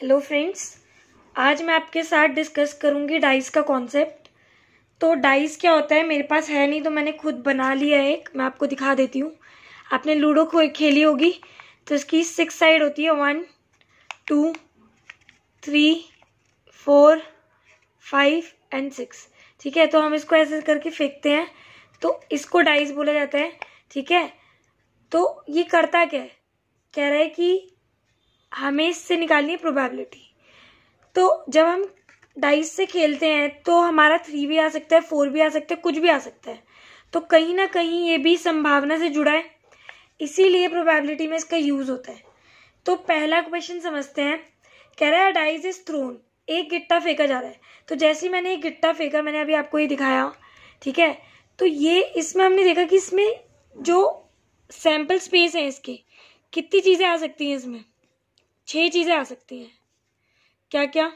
Hello friends आज मैं आपके साथ डिस्कस करूंगी डाइस का कॉन्सेप्ट तो डाइस क्या होता है मेरे पास है नहीं तो मैंने खुद बना लिया है एक मैं आपको दिखा देती हूँ आपने लूडो खेली होगी तो इसकी सिक्स साइड होती है one two three four five and six ठीक है तो हम इसको ऐसे करके फेंकते हैं तो इसको डाइस बोला जाता है ठीक है तो ये करता क्या है कह रहा है कि हमें इससे निकालनी है प्रोबेबिलिटी तो जब हम डाइस से खेलते हैं तो हमारा थ्री भी आ सकता है फोर भी आ सकता है कुछ भी आ सकता है तो कहीं ना कहीं ये भी संभावना से जुड़ा है इसीलिए प्रोबेबिलिटी में इसका यूज़ होता है तो पहला क्वेश्चन समझते हैं कह रहा है डाइज इज थ्रोन एक गिट्टा फेंका जा रहा है तो जैसे ही मैंने एक गिट्टा फेंका मैंने अभी आपको ये दिखाया ठीक है तो ये इसमें हमने देखा कि इसमें जो सैम्पल स्पेस है इसके कितनी चीज़ें आ सकती हैं इसमें छः चीज़ें आ सकती हैं क्या क्या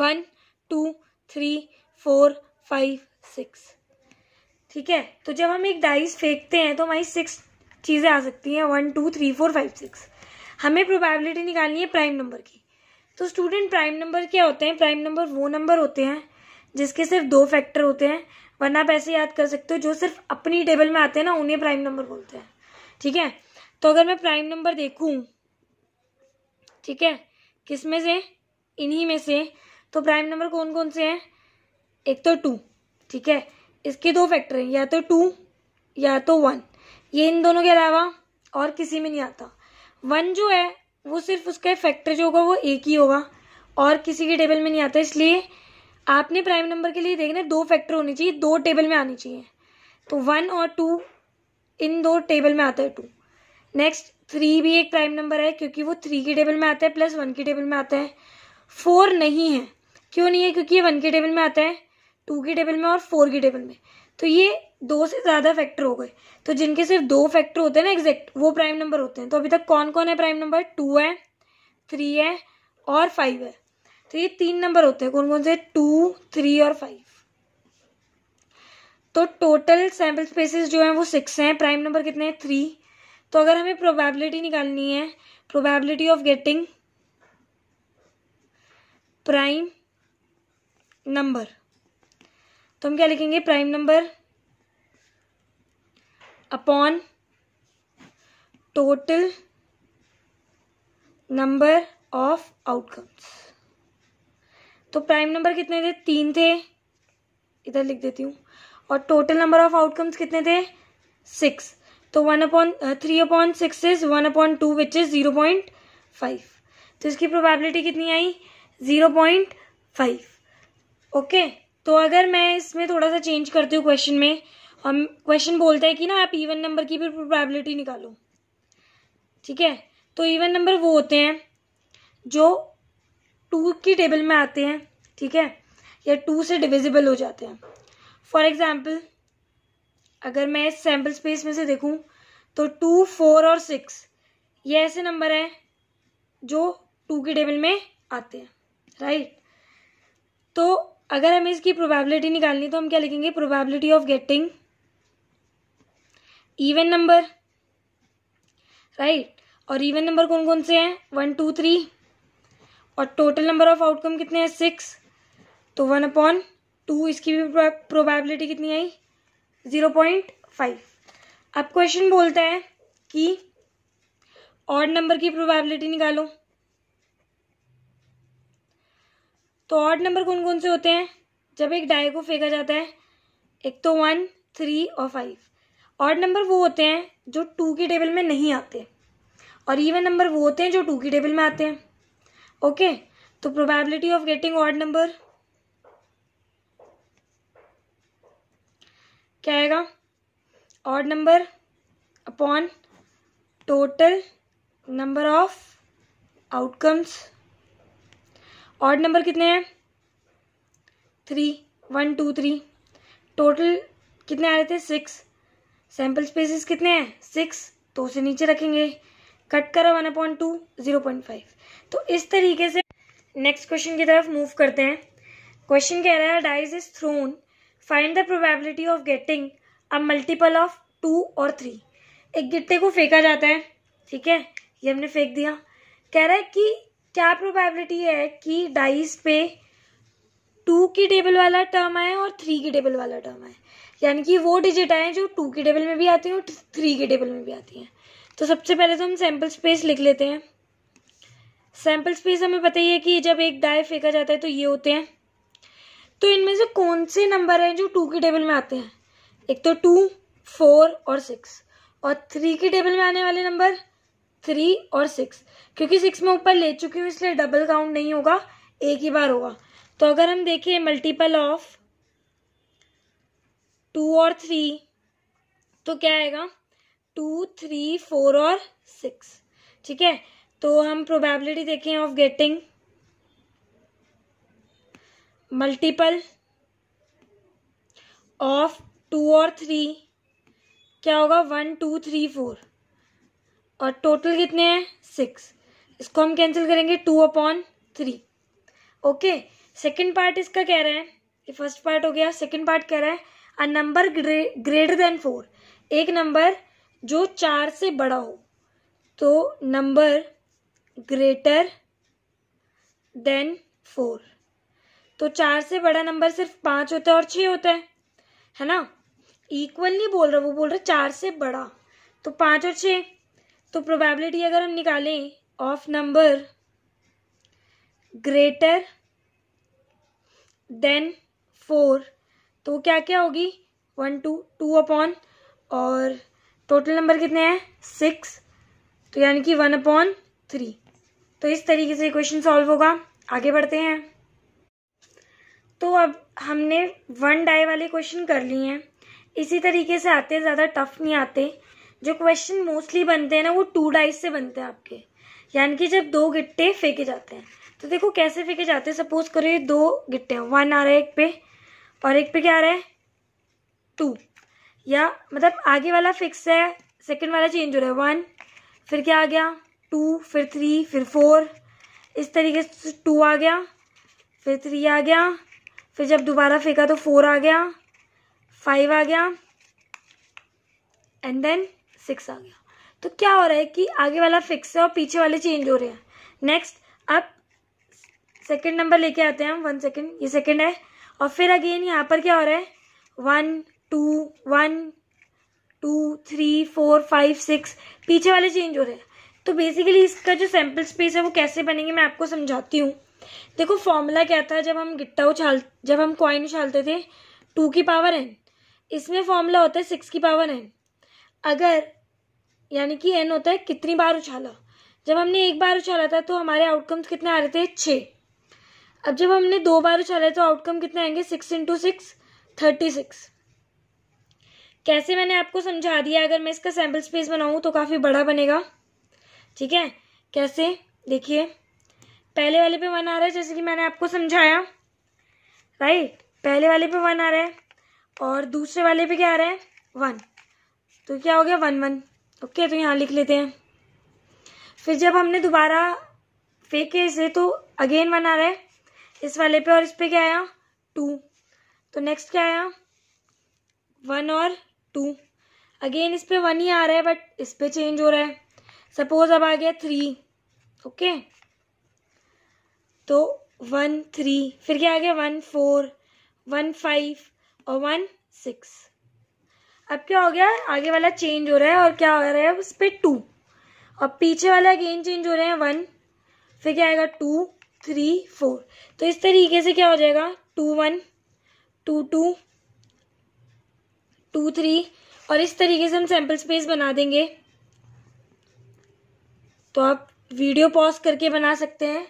one two three four five six ठीक है तो जब हम एक डाइस फेंकते हैं तो हमारी सिक्स चीज़ें आ सकती हैं one two three four five six हमें प्रोबेबिलिटी निकालनी है प्राइम नंबर की तो स्टूडेंट प्राइम नंबर क्या होते हैं प्राइम नंबर वो नंबर होते हैं जिसके सिर्फ दो फैक्टर होते हैं वरना आप ऐसे याद कर सकते हो जो सिर्फ अपनी टेबल में आते हैं ना उन्हें प्राइम नंबर बोलते हैं ठीक है तो अगर मैं प्राइम नंबर देखूँ ठीक है किस में से इन्हीं में से तो प्राइम नंबर कौन कौन से हैं एक तो टू ठीक है इसके दो फैक्टर हैं या तो टू या तो वन ये इन दोनों के अलावा और किसी में नहीं आता वन जो है वो सिर्फ उसके फैक्टर जो होगा वो एक ही होगा और किसी के टेबल में नहीं आता इसलिए आपने प्राइम नंबर के लिए देखना दो फैक्टर होने चाहिए दो टेबल में आनी चाहिए तो वन और टू इन दो टेबल में आता है टू नेक्स्ट थ्री भी एक प्राइम नंबर है क्योंकि वो थ्री के टेबल में आता है प्लस वन के टेबल में आता है फोर नहीं है क्यों नहीं है क्योंकि ये वन के टेबल में आता है टू के टेबल में और फोर के टेबल में तो ये दो से ज़्यादा फैक्टर हो गए तो जिनके सिर्फ दो फैक्टर होते हैं ना एग्जैक्ट वो प्राइम नंबर होते हैं तो अभी तक कौन कौन है प्राइम नंबर टू है थ्री है और फाइव है तो ये तीन नंबर होते हैं कौन कौन से टू थ्री और फाइव तो टोटल सैम्पल स्पेसिस जो हैं वो सिक्स हैं प्राइम नंबर कितने हैं थ्री तो अगर हमें प्रोबेबिलिटी निकालनी है probability of getting prime number तो हम क्या लिखेंगे prime number upon total number of outcomes तो प्राइम नंबर कितने थे तीन थे इधर लिख देती हूँ और टोटल नंबर ऑफ आउटकम्स कितने थे सिक्स तो one upon three upon six is one upon two which is zero point five तो इसकी प्रोबेबिलिटी कितनी आई ज़ीरो पॉइंट फाइव ओके तो अगर मैं इसमें थोड़ा सा चेंज करती हूँ क्वेश्चन में हम क्वेश्चन बोलते हैं कि ना आप इवन नंबर की भी प्रोबेबिलिटी निकालो ठीक है तो इवन नंबर वो होते हैं जो टू की टेबल में आते हैं ठीक है या टू से डिविजिबल हो जाते हैं फॉर एग्जाम्पल अगर मैं इस सैम्पल स्पेस में से देखूं तो टू फोर और सिक्स ये ऐसे नंबर हैं जो टू के टेबल में आते हैं राइट तो अगर हमें इसकी प्रोबेबिलिटी निकालनी तो हम क्या लिखेंगे probability of getting even number right और इवन नंबर कौन कौन से हैं वन टू थ्री और टोटल नंबर ऑफ आउटकम कितने हैं सिक्स तो वन अपॉन टू इसकी भी प्रोबेबिलिटी कितनी आई जीरो पॉइंट फाइव अब क्वेश्चन बोलता है कि ऑड नंबर की प्रोबेबिलिटी निकालो तो ऑड नंबर कौन कौन से होते हैं जब एक डाय को फेंका जाता है एक तो वन थ्री और फाइव ऑड नंबर वो होते हैं जो टू के टेबल में नहीं आते और इवन नंबर वो होते हैं जो टू की टेबल में आते हैं ओके तो probability of getting odd number क्या आएगा odd number upon total number of outcomes odd number कितने हैं three one two three total कितने आ रहे थे सिक्स सैम्पल स्पेसिस कितने हैं सिक्स तो उसे नीचे रखेंगे कट करो one upon two zero point five तो इस तरीके से नेक्स्ट क्वेश्चन की तरफ मूव करते हैं क्वेश्चन कह रहा है dice is thrown find the probability of getting a multiple of two और थ्री एक गिट्टे को फेंका जाता है ठीक है ये हमने फेंक दिया कह रहा है कि क्या प्रोबेबिलिटी है कि डाइस पे टू की टेबल वाला टर्म आए और थ्री की टेबल वाला टर्म आए यानी कि वो डिजिट आए जो टू की टेबल में भी आती हैं और थ्री की टेबल में भी आती हैं तो सबसे पहले तो हम सैम्पल स्पेस लिख लेते हैं सैम्पल स्पेस हमें पता ही है कि जब एक डाई फेंका जाता है तो ये होते हैं तो इनमें से कौन से नंबर हैं जो टू की टेबल में आते हैं एक तो टू फोर और सिक्स और थ्री की टेबल में आने वाले नंबर थ्री और सिक्स क्योंकि सिक्स में ऊपर ले चुकी हूँ इसलिए डबल काउंट नहीं होगा एक ही बार होगा तो अगर हम देखें मल्टीपल ऑफ टू और थ्री तो क्या आएगा टू थ्री फोर और सिक्स ठीक है तो हम प्रोबेबिलिटी देखें of getting multiple of two और थ्री क्या होगा वन टू थ्री फोर और टोटल कितने हैं सिक्स इसको हम कैंसिल करेंगे two upon three okay second part इसका कह रहा है ये फर्स्ट पार्ट हो गया सेकेंड पार्ट कह रहा है a number greater than four एक नंबर जो चार से बड़ा हो तो नंबर ग्रेटर देन फोर तो चार से बड़ा नंबर सिर्फ पांच होता है और छः होता है है ना इक्वल नहीं बोल रहा वो बोल रहा चार से बड़ा तो पाँच और छः तो प्रोबेबिलिटी अगर हम निकालें of number greater than four तो क्या क्या होगी वन टू टू अपॉन और टोटल नंबर कितने हैं सिक्स तो यानी कि वन अपॉन थ्री तो इस तरीके से क्वेश्चन सॉल्व होगा आगे बढ़ते हैं तो अब हमने वन डाई वाले क्वेश्चन कर लिए हैं इसी तरीके से आते हैं ज़्यादा टफ नहीं आते जो क्वेश्चन मोस्टली बनते हैं ना वो टू डाइस से बनते हैं आपके यानी कि जब दो गिट्टे फेंके जाते हैं तो देखो कैसे फेंके जाते हैं सपोज करो ये दो गिट्टे हैं वन आ रहा है एक पे और एक पे क्या आ रहा है टू या मतलब आगे वाला फिक्स है सेकेंड वाला चेंज हो रहा है वन फिर क्या आ गया टू फिर थ्री फिर फोर इस तरीके से टू आ गया फिर थ्री आ गया फिर जब दोबारा फेंका तो फोर आ गया फाइव आ गया एंड देन सिक्स आ गया तो क्या हो रहा है कि आगे वाला फिक्स है और पीछे वाले चेंज हो रहे हैं नेक्स्ट अब सेकेंड नंबर लेके आते हैं हम वन सेकेंड ये सेकेंड है और फिर अगेन यहाँ पर क्या हो रहा है one two one two three four five six पीछे वाले चेंज हो रहे हैं तो बेसिकली इसका जो सैम्पल स्पेस है वो कैसे बनेंगे मैं आपको समझाती हूँ देखो फॉर्मूला क्या था जब हम गिट्टा उछाल जब हम कॉइन उछालते थे टू की पावर एन इसमें फॉर्मूला होता है सिक्स की पावर एन अगर यानी कि एन होता है कितनी बार उछाला जब हमने एक बार उछाला था तो हमारे आउटकम्स कितने आ रहे थे छः अब जब हमने दो बार उछाले तो आउटकम कितने आएंगे six into six thirty six कैसे मैंने आपको समझा दिया अगर मैं इसका सैम्पल स्पेस बनाऊँ तो काफ़ी बड़ा बनेगा ठीक है कैसे देखिए पहले वाले पे वन आ रहा है जैसे कि मैंने आपको समझाया राइट पहले वाले पे वन आ रहा है और दूसरे वाले पे क्या आ रहा है वन तो क्या हो गया वन वन ओके तो यहाँ लिख लेते हैं फिर जब हमने दोबारा फेंके इसे तो अगेन वन आ रहा है इस वाले पे और इस पे क्या आया टू तो नेक्स्ट क्या आया वन और टू अगेन इस पे वन ही आ रहा है बट इस पे चेंज हो रहा है सपोज अब आ गया थ्री ओके okay? तो वन थ्री फिर क्या आ गया वन फोर वन फाइव और वन सिक्स अब क्या हो गया आगे वाला चेंज हो रहा है और क्या हो रहा है उस पर टू और पीछे वाला अगेन चेंज हो रहे हैं वन फिर क्या आएगा टू थ्री फोर तो इस तरीके से क्या हो जाएगा two one two two two three और इस तरीके से हम सैम्पल स्पेस बना देंगे तो आप वीडियो पॉज करके बना सकते हैं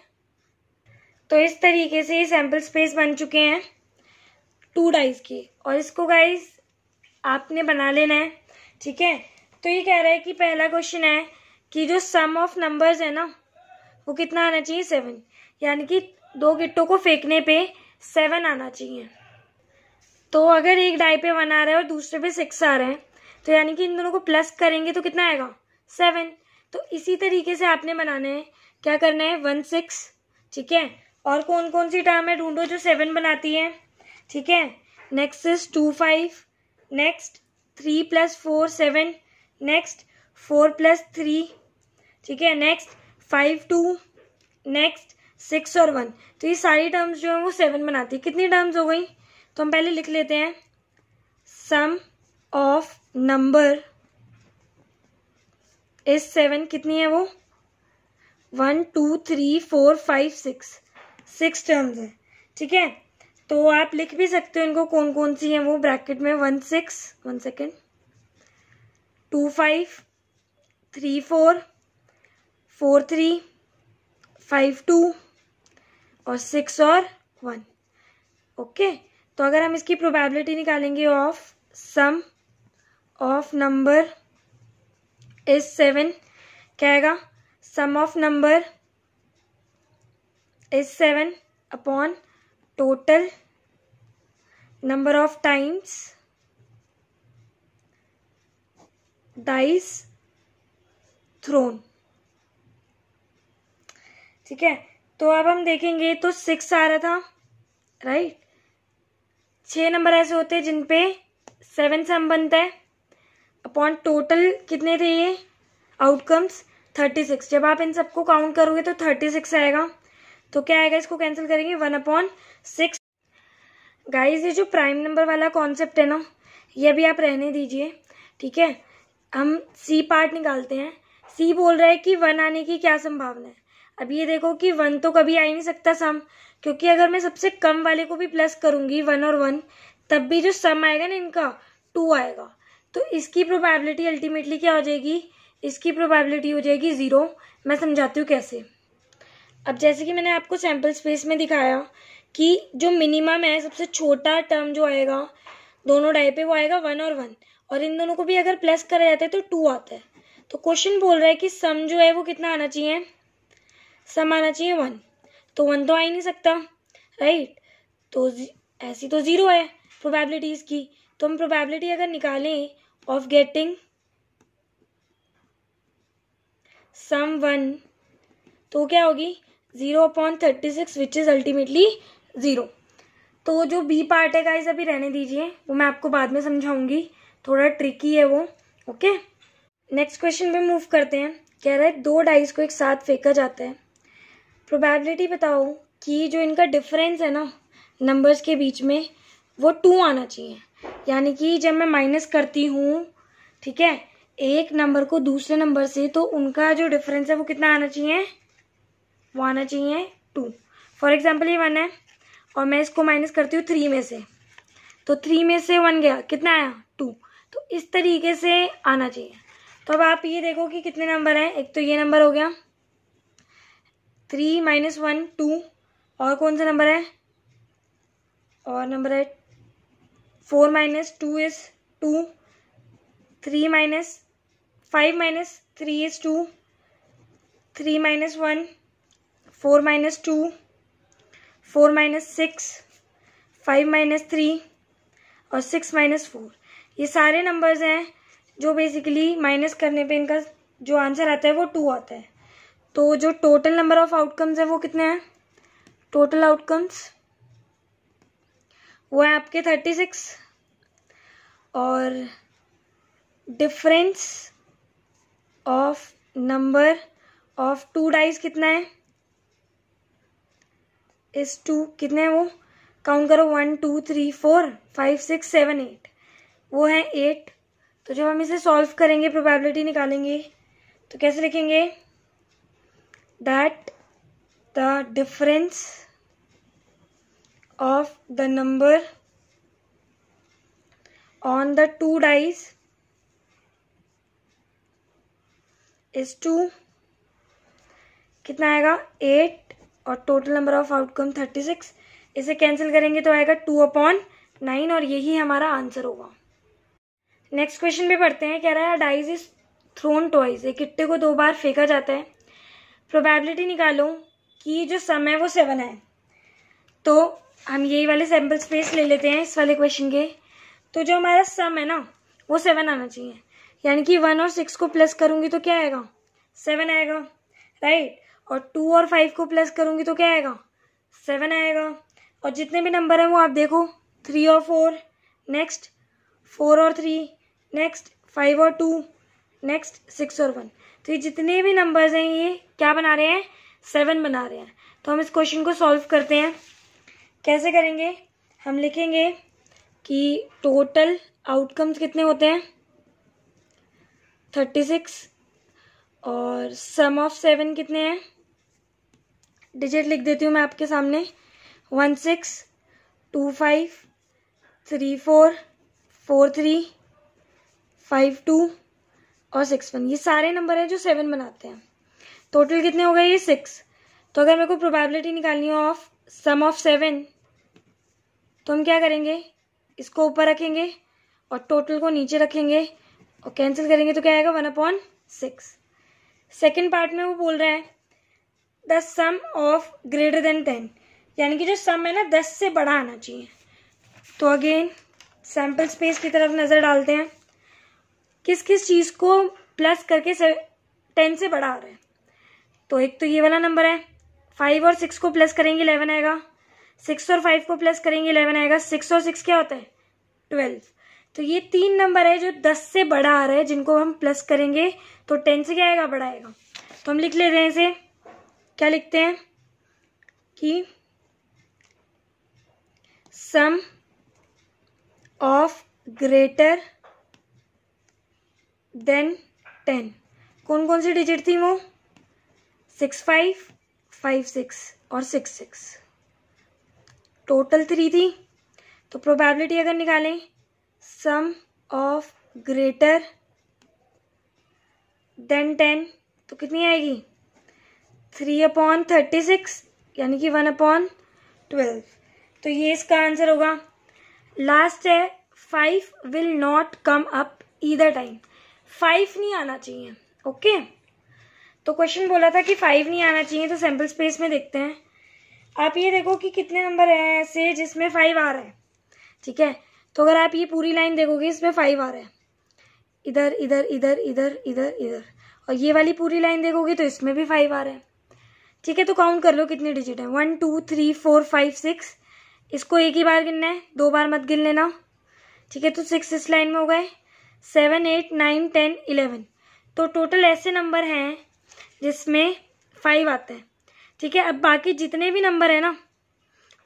तो इस तरीके से ये सैम्पल स्पेस बन चुके हैं टू डाइज के और इसको गाइज आपने बना लेना है ठीक है तो ये कह रहा है कि पहला क्वेश्चन है कि जो सम ऑफ नंबर्स है ना वो कितना आना चाहिए सेवन यानी कि दो गिट्टों को फेंकने पे सेवन आना चाहिए तो अगर एक डाई पे वन आ रहा है और दूसरे पे सिक्स आ रहे हैं तो यानी कि इन दोनों को प्लस करेंगे तो कितना आएगा सेवन तो इसी तरीके से आपने बनाना है क्या करना है वन सिक्स ठीक है और कौन कौन सी टर्म है ढूंढो जो सेवन बनाती है ठीक है next is two five next three plus four seven next four plus three ठीक है next five two next six और वन तो ये सारी टर्म्स जो है वो सेवन बनाती है कितनी टर्म्स हो गई तो हम पहले लिख लेते हैं sum of number is seven कितनी है वो one two three four five six six terms हैं ठीक है तो आप लिख भी सकते हो इनको कौन कौन सी हैं वो ब्रैकेट में one six one second two five three four four three five two और सिक्स और वन ओके तो अगर हम इसकी प्रोबेबिलिटी निकालेंगे of sum of number is seven क्या आएगा sum of number is 7 upon total number of times dice thrown ठीक है तो अब हम देखेंगे तो सिक्स आ रहा था राइट छः नंबर ऐसे होते हैं जिन पे सेवन सम बनता है अपॉन टोटल कितने थे ये आउटकम्स थर्टी सिक्स जब आप इन सबको काउंट करोगे तो थर्टी सिक्स आएगा तो क्या आएगा इसको कैंसिल करेंगे वन अपॉन सिक्स गाइज ये जो प्राइम नंबर वाला कॉन्सेप्ट है ना ये भी आप रहने दीजिए ठीक है हम सी पार्ट निकालते हैं सी बोल रहा है कि वन आने की क्या संभावना है अब ये देखो कि वन तो कभी आ ही नहीं सकता सम क्योंकि अगर मैं सबसे कम वाले को भी प्लस करूंगी वन और वन तब भी जो सम आएगा ना इनका टू आएगा तो इसकी प्रोबेबिलिटी अल्टीमेटली क्या हो जाएगी इसकी प्रोबेबिलिटी हो जाएगी ज़ीरो मैं समझाती हूँ कैसे अब जैसे कि मैंने आपको सैम्पल स्पेस में दिखाया कि जो मिनिमम है सबसे छोटा टर्म जो आएगा दोनों डाई पे वो आएगा वन और वन और इन दोनों को भी अगर प्लस करा जाता है तो टू आता है तो क्वेश्चन बोल रहा है कि सम जो है वो कितना आना चाहिए सम आना चाहिए वन तो वन तो आ ही नहीं सकता राइट तो ऐसी तो ज़ीरो है प्रोबेबिलिटीज़ की तो हम प्रोबेबिलिटी अगर निकालें ऑफ गेटिंग सम वन तो क्या होगी zero upon thirty six which is ultimately zero तो जो बी पार्ट है गाइज अभी रहने दीजिए वो मैं आपको बाद में समझाऊंगी थोड़ा ट्रिकी है वो ओके नेक्स्ट क्वेश्चन पे मूव करते हैं कह रहा है दो डाइस को एक साथ फेंका जाता है प्रोबेबिलिटी बताओ कि जो इनका डिफरेंस है ना नंबर्स के बीच में वो टू आना चाहिए यानी कि जब मैं माइनस करती हूँ ठीक है एक नंबर को दूसरे नंबर से तो उनका जो डिफरेंस है वो कितना आना चाहिए वो आना चाहिए टू फॉर एग्जाम्पल ये वन है और मैं इसको माइनस करती हूँ थ्री में से तो थ्री में से वन गया कितना आया टू तो इस तरीके से आना चाहिए तो अब आप ये देखो कि कितने नंबर हैं एक तो ये नंबर हो गया थ्री माइनस वन टू और कौन सा नंबर है और नंबर है four minus two is two three minus five minus three is two three minus one four minus two four minus six five minus three और six minus four ये सारे numbers हैं जो बेसिकली माइनस करने पे इनका जो आंसर आता है वो टू आता है तो जो टोटल नंबर ऑफ आउटकम्स है वो कितने हैं टोटल आउटकम्स वो है आपके थर्टी सिक्स और difference of number of two dice कितना है इस टू कितने हैं वो काउंट करो one two three four five six seven eight वो है एट तो जब हम इसे सॉल्व करेंगे प्रोबेबिलिटी निकालेंगे तो कैसे लिखेंगे that the difference of the number on the two dice is two कितना आएगा एट और total number of outcome thirty six इसे कैंसिल करेंगे तो आएगा टू अपॉन नाइन और यही हमारा आंसर होगा नेक्स्ट क्वेश्चन भी पढ़ते हैं कह रहा है डाइज इज थ्रोन टॉयज एक इट्टे को दो बार फेंका जाता है प्रोबेबिलिटी निकालो कि जो सम है वो सेवन है तो हम यही वाले सैम्पल स्पेस ले लेते हैं इस वाले क्वेश्चन के तो जो हमारा सम है ना वो सेवन आना चाहिए यानी कि वन और सिक्स को प्लस करूँगी तो क्या आएगा सेवन आएगा राइट और टू और फाइव को प्लस करूँगी तो क्या आएगा सेवन आएगा और जितने भी नंबर हैं वो आप देखो थ्री और फोर नेक्स्ट फोर और थ्री नेक्स्ट फाइव और टू नेक्स्ट सिक्स और वन तो ये जितने भी नंबर्स हैं ये क्या बना रहे हैं सेवन बना रहे हैं तो हम इस क्वेश्चन को सॉल्व करते हैं कैसे करेंगे हम लिखेंगे कि टोटल आउटकम्स कितने होते हैं थर्टी सिक्स और सम ऑफ सेवन कितने हैं डिजिट लिख देती हूँ मैं आपके सामने one six two five three four four three five two और सिक्स वन ये सारे नंबर हैं जो सेवन बनाते हैं टोटल कितने हो गए ये सिक्स तो अगर मेरे को प्रोबेबिलिटी निकालनी हो ऑफ सम ऑफ सेवन तो हम क्या करेंगे इसको ऊपर रखेंगे और टोटल को नीचे रखेंगे और कैंसिल करेंगे तो क्या आएगा one upon six second part में वो बोल रहे हैं the sum of greater than ten यानी कि जो सम है ना दस से बड़ा आना चाहिए तो अगेन सैम्पल स्पेस की तरफ नज़र डालते हैं किस किस चीज़ को प्लस करके टेन से बड़ा आ रहा है तो एक तो ये वाला नंबर है फाइव और सिक्स को प्लस करेंगे इलेवन आएगा सिक्स और फाइव को प्लस करेंगे इलेवन आएगा सिक्स और सिक्स क्या होता है ट्वेल्व तो ये तीन नंबर है जो दस से बड़ा आ रहा है जिनको हम प्लस करेंगे तो टेन से क्या आएगा बड़ा आएगा तो हम लिख लेते हैं इसे क्या लिखते हैं कि sum of greater than ten कौन कौन सी डिजिट थी वो सिक्स फाइव फाइव सिक्स और सिक्स सिक्स टोटल थ्री थी तो प्रोबेबिलिटी अगर निकालें sum of greater than ten तो कितनी आएगी थ्री अपॉन थर्टी सिक्स यानी कि वन अपॉन ट्वेल्व तो ये इसका आंसर होगा लास्ट है five will not come up either time five नहीं आना चाहिए ओके तो क्वेश्चन बोला था कि फाइव नहीं आना चाहिए तो सैम्पल स्पेस में देखते हैं आप ये देखो कि कितने नंबर हैं ऐसे जिसमें फाइव आ रहा है ठीक है तो अगर आप ये पूरी लाइन देखोगे इसमें फाइव आ रहा है इधर इधर इधर इधर इधर इधर और ये वाली पूरी लाइन देखोगे तो इसमें भी फाइव आ रहा है ठीक है तो काउंट कर लो कितने डिजिट है one two three four five six इसको एक ही बार गिनना है दो बार मत गिन लेना ठीक है तो सिक्स इस लाइन में हो गए seven eight nine ten eleven तो टोटल ऐसे नंबर हैं जिसमें फाइव आते हैं ठीक है अब बाकी जितने भी नंबर हैं ना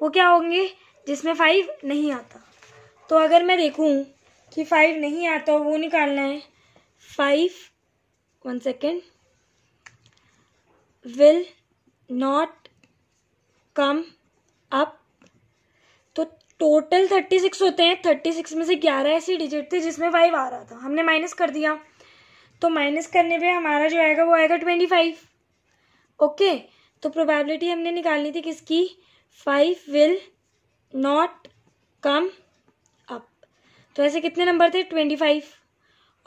वो क्या होंगे जिसमें फाइव नहीं आता तो अगर मैं देखूं कि फाइव नहीं आता वो निकालना है five one second will not come up तो टोटल थर्टी सिक्स होते हैं थर्टी सिक्स में से ग्यारह ऐसी डिजिट थे जिसमें फाइव आ रहा था हमने माइनस कर दिया तो माइनस करने पे हमारा जो आएगा वो आएगा ट्वेंटी फाइव ओके तो प्रोबेबिलिटी हमने निकालनी थी किसकी five will not come up तो ऐसे कितने नंबर थे ट्वेंटी फाइव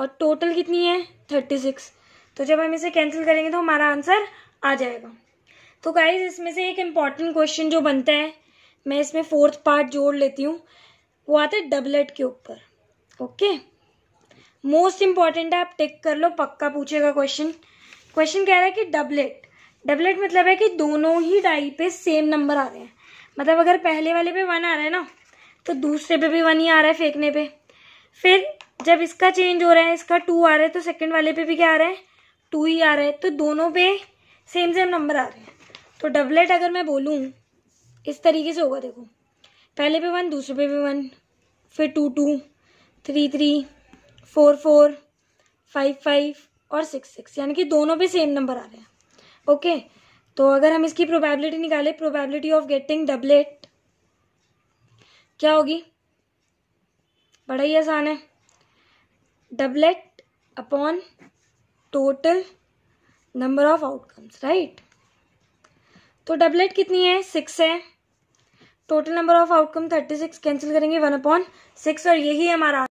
और टोटल कितनी है थर्टी सिक्स तो जब हम इसे कैंसिल करेंगे तो हमारा आंसर आ जाएगा तो गाइज इसमें से एक इम्पॉर्टेंट क्वेश्चन जो बनता है मैं इसमें फोर्थ पार्ट जोड़ लेती हूँ वो आता है डबलेट के ऊपर ओके मोस्ट इम्पॉर्टेंट है आप टिक कर लो पक्का पूछेगा क्वेश्चन क्वेश्चन कह रहा है कि डबलेट डबलेट मतलब है कि दोनों ही डाई पे सेम नंबर आ रहे हैं मतलब अगर पहले वाले पे वन आ रहा है ना तो दूसरे पे भी वन ही आ रहा है फेंकने पे फिर जब इसका चेंज हो रहा है इसका टू आ रहा है तो सेकंड वाले पे भी क्या आ रहा है टू ही आ रहा है तो दोनों पे सेम सेम नंबर आ रहे हैं तो डबलेट अगर मैं बोलूँ इस तरीके से होगा देखो पहले पे वन दूसरे पे भी वन फिर two two three three four four five five और सिक्स सिक्स यानी कि दोनों पे सेम नंबर आ रहे हैं ओके तो अगर हम इसकी प्रोबेबिलिटी निकालें प्रोबेबिलिटी ऑफ गेटिंग डबलेट क्या होगी बड़ा ही आसान है doublet upon total number of outcomes right तो डबलेट कितनी है सिक्स है total number of outcome thirty six cancel करेंगे वन अपॉन सिक्स और यही हमारा